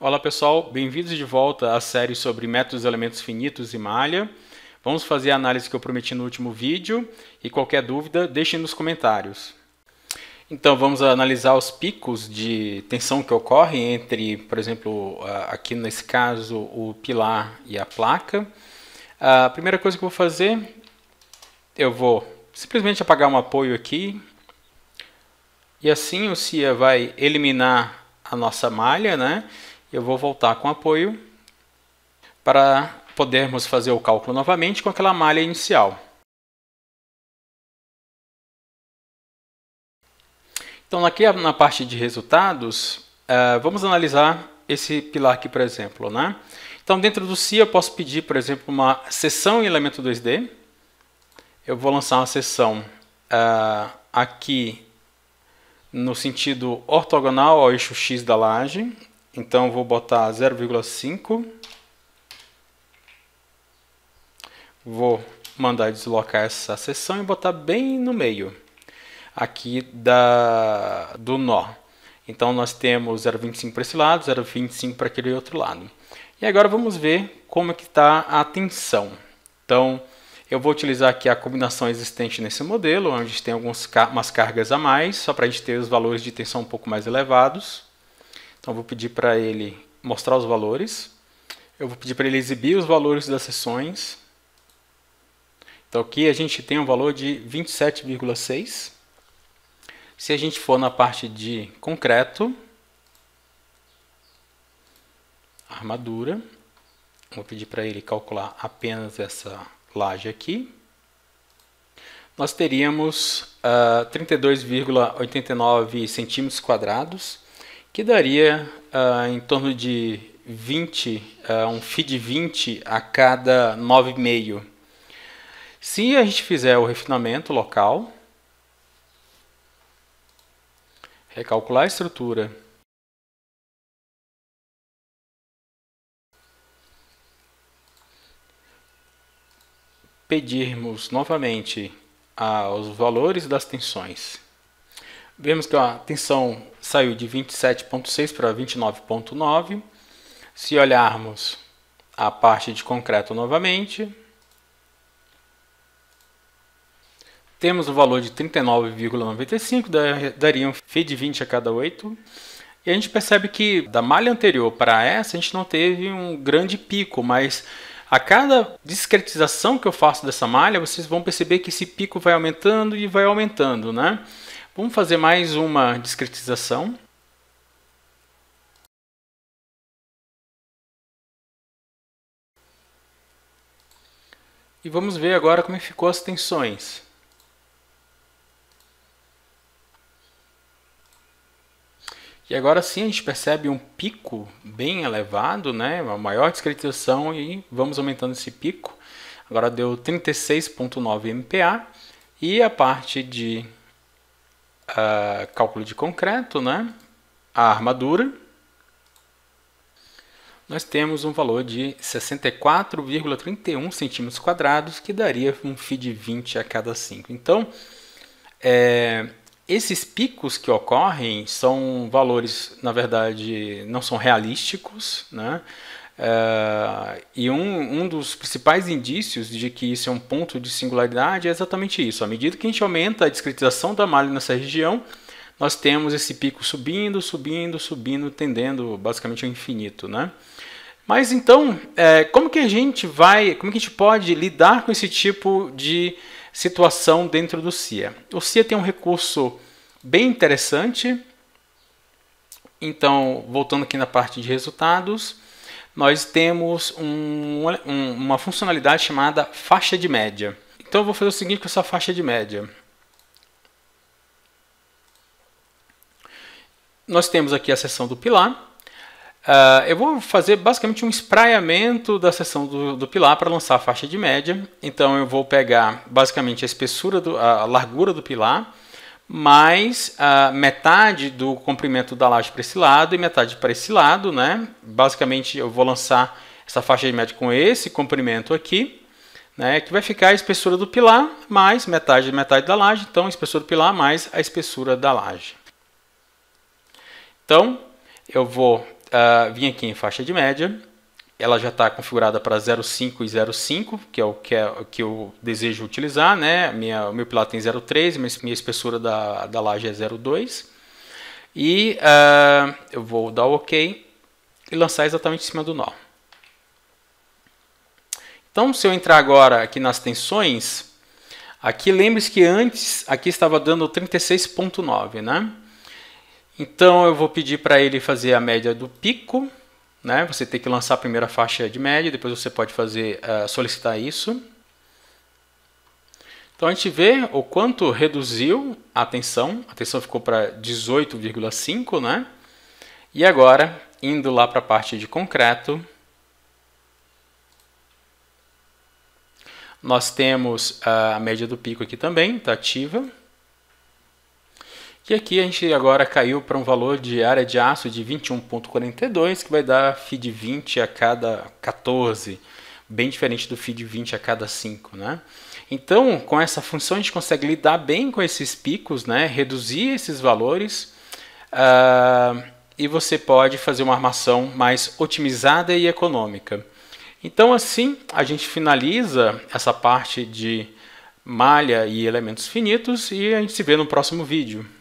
Olá pessoal, bem-vindos de volta à série sobre métodos elementos finitos e malha. Vamos fazer a análise que eu prometi no último vídeo e qualquer dúvida deixem nos comentários. Então vamos analisar os picos de tensão que ocorrem entre, por exemplo, aqui nesse caso o pilar e a placa. A primeira coisa que eu vou fazer, eu vou simplesmente apagar um apoio aqui e assim o CIA vai eliminar a nossa malha, né? Eu vou voltar com apoio para podermos fazer o cálculo novamente com aquela malha inicial. Então, aqui na parte de resultados, é, vamos analisar esse pilar aqui, por exemplo. Né? Então, dentro do CIA, eu posso pedir, por exemplo, uma seção em elemento 2D. Eu vou lançar uma seção é, aqui no sentido ortogonal ao eixo X da laje, então vou botar 0,5. Vou mandar deslocar essa seção e botar bem no meio aqui da, do nó. Então nós temos 0,25 para esse lado, 0,25 para aquele outro lado. E agora vamos ver como é que está a tensão. Então eu vou utilizar aqui a combinação existente nesse modelo, onde tem algumas umas cargas a mais, só para a gente ter os valores de tensão um pouco mais elevados. Então eu vou pedir para ele mostrar os valores. Eu vou pedir para ele exibir os valores das sessões. Então aqui a gente tem um valor de 27,6. Se a gente for na parte de concreto, armadura, vou pedir para ele calcular apenas essa laje aqui. Nós teríamos uh, ah, 32,89 centímetros quadrados que daria uh, em torno de 20, uh, ah, um feed 20 a cada 9,5. Se a gente fizer o refinamento local, recalcular a estrutura, pedirmos novamente ah, os valores das tensões Vemos que a tensão saiu de 27,6 para 29,9. Se olharmos a parte de concreto novamente, temos o valor de 39,95, daria um Fê de 20 a cada 8. E a gente percebe que da malha anterior para essa, a gente não teve um grande pico, mas a cada discretização que eu faço dessa malha, vocês vão perceber que esse pico vai aumentando e vai aumentando, né? Vamos fazer mais uma discretização. E vamos ver agora como é ficou as tensões. E agora sim a gente percebe um pico bem elevado, né? uma maior discretização e vamos aumentando esse pico. Agora deu 36.9 MPa e a parte de cálculo de concreto, né? a armadura, nós temos um valor de 64,31 centímetros quadrados, que daria um fio de 20 a cada 5. Então, é, esses picos que ocorrem são valores, na verdade, não são realísticos, né? Uh, e um, um dos principais indícios de que isso é um ponto de singularidade é exatamente isso. À medida que a gente aumenta a discretização da malha nessa região, nós temos esse pico subindo, subindo, subindo, tendendo basicamente ao infinito, né? Mas então, é, como que a gente vai, como que a gente pode lidar com esse tipo de situação dentro do CIA? O CIA tem um recurso bem interessante. Então, voltando aqui na parte de resultados, nós temos um, um, uma funcionalidade chamada faixa de média. Então eu vou fazer o seguinte com essa faixa de média. Nós temos aqui a seção do pilar. Uh, eu vou fazer basicamente um espraiamento da seção do, do pilar para lançar a faixa de média. Então eu vou pegar basicamente a espessura, do, a largura do pilar mais ah, metade do comprimento da laje para esse lado e metade para esse lado, né? Basicamente, eu vou lançar essa faixa de média com esse comprimento aqui, né? Que vai ficar a espessura do pilar mais metade da metade da laje. Então, a espessura do pilar mais a espessura da laje. Então, eu vou ah, vir aqui em faixa de média ela já está configurada para 0,5 e 0,5, que é o que, é, que eu desejo utilizar. Né? Minha, meu pilar tem 0,3, mas minha espessura da, da laje é 0,2. E uh, eu vou dar OK e lançar exatamente em cima do nó. Então, se eu entrar agora aqui nas tensões, aqui lembre-se que antes aqui estava dando 36.9, né? Então eu vou pedir para ele fazer a média do pico né? Você tem que lançar a primeira faixa de média, depois você pode fazer uh, solicitar isso. Então a gente vê o quanto reduziu a tensão, a tensão ficou para 18,5, né? E agora, indo lá para a parte de concreto, nós temos eh, a média do pico aqui também, está ativa. E aqui a gente agora caiu para um valor de área de aço de 21.42, que vai dar feed 20 a cada 14, bem diferente do feed 20 a cada 5, né? Então, com essa função a gente consegue lidar bem com esses picos, né? Reduzir esses valores uh, e você pode fazer uma armação mais otimizada e econômica. Então, assim, a gente finaliza essa parte de malha e elementos finitos e a gente se vê no próximo vídeo.